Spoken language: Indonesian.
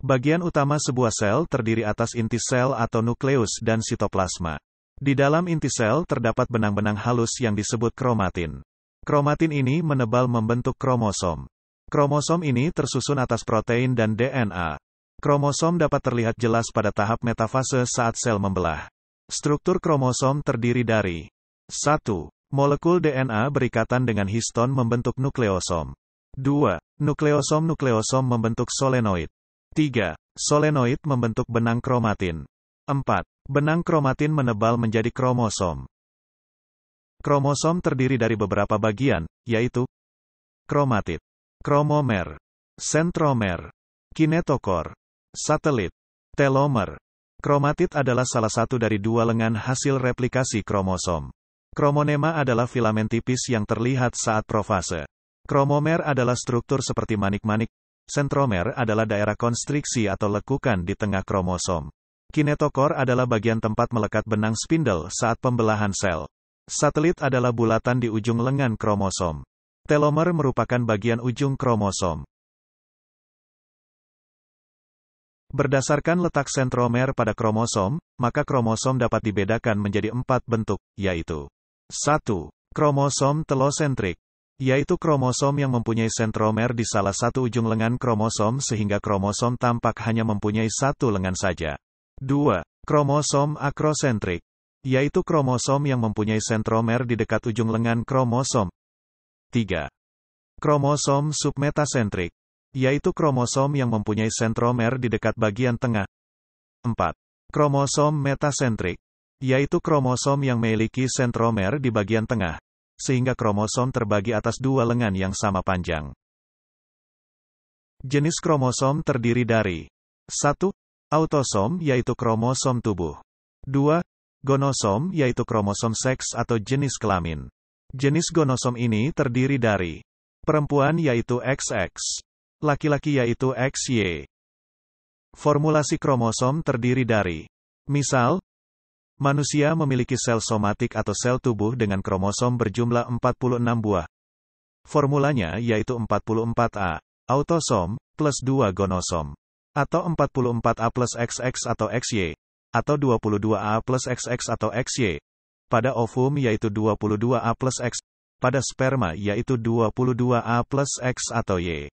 Bagian utama sebuah sel terdiri atas inti sel atau nukleus dan sitoplasma. Di dalam inti sel terdapat benang-benang halus yang disebut kromatin. Kromatin ini menebal membentuk kromosom. Kromosom ini tersusun atas protein dan DNA. Kromosom dapat terlihat jelas pada tahap metafase saat sel membelah. Struktur kromosom terdiri dari 1. Molekul DNA berikatan dengan histon membentuk nukleosom. 2. Nukleosom-nukleosom membentuk solenoid. 3. Solenoid membentuk benang kromatin. 4. Benang kromatin menebal menjadi kromosom. Kromosom terdiri dari beberapa bagian, yaitu kromatid, kromomer, sentromer, kinetokor, satelit, telomer. Kromatid adalah salah satu dari dua lengan hasil replikasi kromosom. Kromonema adalah filamen tipis yang terlihat saat profase. Kromomer adalah struktur seperti manik-manik, Sentromer adalah daerah konstriksi atau lekukan di tengah kromosom. Kinetokor adalah bagian tempat melekat benang spindle saat pembelahan sel. Satelit adalah bulatan di ujung lengan kromosom. Telomer merupakan bagian ujung kromosom. Berdasarkan letak sentromer pada kromosom, maka kromosom dapat dibedakan menjadi empat bentuk, yaitu 1. Kromosom telosentrik yaitu kromosom yang mempunyai sentromer di salah satu ujung lengan kromosom sehingga kromosom tampak hanya mempunyai satu lengan saja. 2. Kromosom akrosentrik, yaitu kromosom yang mempunyai sentromer di dekat ujung lengan kromosom. 3. Kromosom submetasentrik, yaitu kromosom yang mempunyai sentromer di dekat bagian tengah. 4. Kromosom metasentrik, yaitu kromosom yang memiliki sentromer di bagian tengah sehingga kromosom terbagi atas dua lengan yang sama panjang. Jenis kromosom terdiri dari 1. Autosom yaitu kromosom tubuh. 2. Gonosom yaitu kromosom seks atau jenis kelamin. Jenis gonosom ini terdiri dari perempuan yaitu XX, laki-laki yaitu XY. Formulasi kromosom terdiri dari misal Manusia memiliki sel somatik atau sel tubuh dengan kromosom berjumlah 46 buah. Formulanya yaitu 44A, autosom, plus 2 gonosom. Atau 44A plus XX atau XY. Atau 22A plus XX atau XY. Pada ovum yaitu 22A plus X. Pada sperma yaitu 22A plus X atau Y.